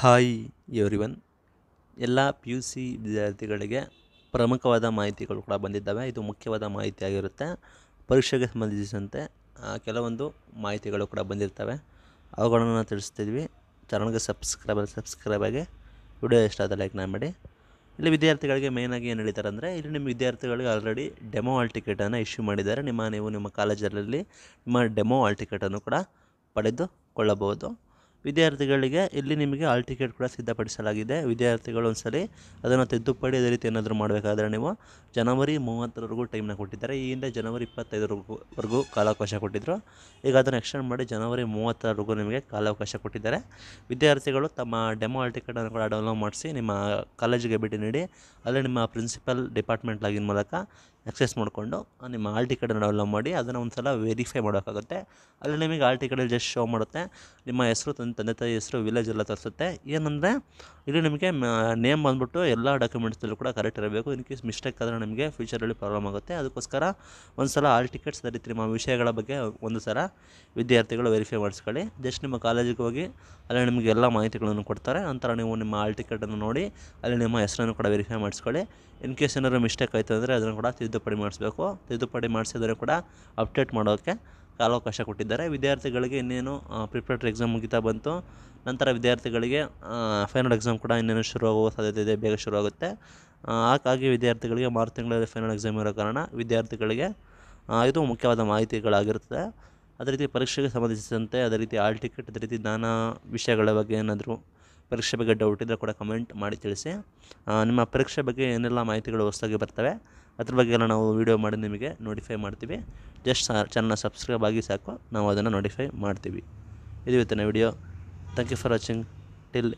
hi everyone ಎಲ್ಲ P U C ವಿದ್ಯಾರ್ಥಿಗಳಿಗೆ ಪ್ರಮುಖವಾದ ಮಾಹಿತಿಗಳು ಕೂಡ ಬಂದಿದ್ದಾವೆ ಇದು ಮುಖ್ಯವಾದ ಮಾಹಿತಿಯಾಗಿರುತ್ತೆ ಪರೀಕ್ಷೆಗೆ ಸಂಬಂಧಿಸಿದಂತೆ ಕೆಲವೊಂದು ಮಾಹಿತಿಗಳು ಕೂಡ ಬಂದಿರ್ತವೆ ಅವುಗಳನ್ನು ತಿಳಿಸ್ತಿದ್ವಿ ಚಾನಲ್ಗೆ ಸಬ್ಸ್ಕ್ರೈಬ್ ಸಬ್ಸ್ಕ್ರೈಬ್ ಆಗಿ ವಿಡಿಯೋ ಇಷ್ಟ ಆದ ಲೈಕ್ನ ಮಾಡಿ ಇಲ್ಲಿ ವಿದ್ಯಾರ್ಥಿಗಳಿಗೆ ಮೇಯ್ನಾಗಿ ಏನು ಹೇಳಿದ್ದಾರೆ ಅಂದರೆ ಇಲ್ಲಿ ನಿಮ್ಮ ವಿದ್ಯಾರ್ಥಿಗಳಿಗೆ ಆಲ್ರೆಡಿ ಡೆಮೋ ಹಾಲ್ ಟಿಕೆಟನ್ನು ಇಶ್ಯೂ ಮಾಡಿದ್ದಾರೆ ನಿಮ್ಮ ನೀವು ನಿಮ್ಮ ಕಾಲೇಜಲ್ಲಿ ನಿಮ್ಮ ಡೆಮೋ ಹಾಲ್ ಟಿಕೆಟನ್ನು ಕೂಡ ಪಡೆದುಕೊಳ್ಳಬಹುದು ವಿದ್ಯಾರ್ಥಿಗಳಿಗೆ ಇಲ್ಲಿ ನಿಮಗೆ ಹಾಲ್ ಟಿಕೆಟ್ ಕೂಡ ಸಿದ್ಧಪಡಿಸಲಾಗಿದೆ ವಿದ್ಯಾರ್ಥಿಗಳು ಒಂದ್ಸಲಿ ಅದನ್ನು ತಿದ್ದುಪಡಿ ಅದೇ ರೀತಿ ಏನಾದರೂ ಮಾಡಬೇಕಾದ್ರೆ ನೀವು ಜನವರಿ ಮೂವತ್ತರವರೆಗೂ ಟೈಮ್ನ ಕೊಟ್ಟಿದ್ದಾರೆ ಈ ಹಿಂದೆ ಜನವರಿ ಇಪ್ಪತ್ತೈದರವರೆಗೂ ಕಾಲಾವಕಾಶ ಕೊಟ್ಟಿದ್ದರು ಈಗ ಅದನ್ನು ಎಕ್ಸ್ಟೆಂಡ್ ಮಾಡಿ ಜನವರಿ ಮೂವತ್ತರವರೆಗೂ ನಿಮಗೆ ಕಾಲಾವಕಾಶ ಕೊಟ್ಟಿದ್ದಾರೆ ವಿದ್ಯಾರ್ಥಿಗಳು ತಮ್ಮ ಡೆಮೋ ಹಾಲ್ ಟಿಕೆಟನ್ನು ಕೂಡ ಡೌನ್ಲೋಡ್ ಮಾಡಿಸಿ ನಿಮ್ಮ ಕಾಲೇಜಿಗೆ ಭೇಟಿ ನೀಡಿ ಅಲ್ಲಿ ನಿಮ್ಮ ಪ್ರಿನ್ಸಿಪಲ್ ಡಿಪಾರ್ಟ್ಮೆಂಟ್ ಲಾಗಿನ್ ಮೂಲಕ ಆ್ಯಕ್ಸಸ್ ಮಾಡಿಕೊಂಡು ನಿಮ್ಮ ಆಲ್ ಟಿಕೆಟ್ ಡೌನ್ಲೋಡ್ ಮಾಡಿ ಅದನ್ನು ಒಂದು ಸಲ ವೆರಿಫೈ ಮಾಡೋಕ್ಕಾಗುತ್ತೆ ಅಲ್ಲಿ ನಿಮಗೆ ಆಲ್ ಟಿಕೆಟಲ್ಲಿ ಜಸ್ಟ್ ಶೋ ಮಾಡುತ್ತೆ ನಿಮ್ಮ ಹೆಸರು ತಂದೆ ತಂದೆ ತಾಯಿ ಹೆಸರು ವಿಲೇಜ್ ಎಲ್ಲ ತರಿಸುತ್ತೆ ಏನಂದರೆ ಇಲ್ಲಿ ನಿಮಗೆ ನೇಮ್ ಬಂದುಬಿಟ್ಟು ಎಲ್ಲ ಡಾಕ್ಯುಮೆಂಟ್ಸಲ್ಲೂ ಕೂಡ ಕರೆಕ್ಟ್ ಇರಬೇಕು ಇನ್ ಕೇಸ್ ಮಿಸ್ಟೇಕ್ ಆದರೆ ನಿಮಗೆ ಫ್ಯೂಚರಲ್ಲಿ ಪ್ರಾಬ್ಲಮ್ ಆಗುತ್ತೆ ಅದಕ್ಕೋಸ್ಕರ ಒಂದು ಸಲ ಆಲ್ ಟಿಕೆಟ್ಸ್ ಅದೇ ನಿಮ್ಮ ವಿಷಯಗಳ ಬಗ್ಗೆ ಒಂದು ಸಲ ವಿದ್ಯಾರ್ಥಿಗಳು ವೆರಿಫೈ ಮಾಡಿಸ್ಕೊಳ್ಳಿ ಜಸ್ಟ್ ನಿಮ್ಮ ಕಾಲೇಜಿಗೆ ಹೋಗಿ ಅಲ್ಲಿ ನಿಮಗೆ ಎಲ್ಲ ಮಾಹಿತಿಗಳನ್ನು ಕೊಡ್ತಾರೆ ನಂತರ ನೀವು ನಿಮ್ಮ ಆಲ್ ಟಿಕೆಟನ್ನು ನೋಡಿ ಅಲ್ಲಿ ನಿಮ್ಮ ಹೆಸರನ್ನು ಕೂಡ ವೆರಿಫೈ ಮಾಡಿಸ್ಕೊಳ್ಳಿ ಇನ್ ಕೇಸ್ ಏನಾದರೂ ಮಿಸ್ಟೇಕ್ ಆಯಿತು ಅಂದರೆ ಅದನ್ನು ಕೂಡ ತಿದ್ದು ತಿದ್ದುಪಡಿ ಮಾಡಿಸಬೇಕು ತಿದ್ದುಪಡಿ ಮಾಡಿಸಿದರೆ ಕೂಡ ಅಪ್ಡೇಟ್ ಮಾಡೋಕ್ಕೆ ಕಾಲಾವಕಾಶ ಕೊಟ್ಟಿದ್ದಾರೆ ವಿದ್ಯಾರ್ಥಿಗಳಿಗೆ ಇನ್ನೇನು ಪ್ರಿಪ್ರೇಟರಿ ಎಕ್ಸಾಮ್ ಮುಗಿತಾ ಬಂತು ನಂತರ ವಿದ್ಯಾರ್ಥಿಗಳಿಗೆ ಫೈನಲ್ ಎಕ್ಸಾಮ್ ಕೂಡ ಇನ್ನೇನು ಶುರುವಾಗುವ ಸಾಧ್ಯತೆ ಇದೆ ಬೇಗ ಶುರುವಾಗುತ್ತೆ ಹಾಗಾಗಿ ವಿದ್ಯಾರ್ಥಿಗಳಿಗೆ ಮಾರ್ಚ್ ತಿಂಗಳಲ್ಲಿ ಫೈನಲ್ ಎಕ್ಸಾಮ್ ಇರೋ ಕಾರಣ ವಿದ್ಯಾರ್ಥಿಗಳಿಗೆ ಇದು ಮುಖ್ಯವಾದ ಮಾಹಿತಿಗಳಾಗಿರುತ್ತದೆ ಅದೇ ರೀತಿ ಪರೀಕ್ಷೆಗೆ ಸಂಬಂಧಿಸಿದಂತೆ ಅದೇ ರೀತಿ ಆಲ್ ಟಿಕೆಟ್ ಅದೇ ರೀತಿ ನಾನಾ ವಿಷಯಗಳ ಬಗ್ಗೆ ಏನಾದರೂ ಪರೀಕ್ಷೆ ಬಗ್ಗೆ ಡೌಟ್ ಇದ್ದರೆ ಕೂಡ ಕಮೆಂಟ್ ಮಾಡಿ ತಿಳಿಸಿ ನಿಮ್ಮ ಪರೀಕ್ಷೆ ಬಗ್ಗೆ ಏನೆಲ್ಲ ಮಾಹಿತಿಗಳು ಹೊಸದಾಗಿ ಬರ್ತವೆ ಅದ್ರ ಬಗ್ಗೆ ಎಲ್ಲ ನಾವು ವೀಡಿಯೋ ಮಾಡಿ ನಿಮಗೆ ನೋಟಿಫೈ ಮಾಡ್ತೀವಿ ಜಸ್ಟ್ ಚಾನಲ್ನ ಸಬ್ಸ್ಕ್ರೈಬ್ ಆಗಿ ಸಾಕು ನಾವು ಅದನ್ನು ನೋಟಿಫೈ ಮಾಡ್ತೀವಿ ಇದು ಇವತ್ತಿನ video thank you for watching till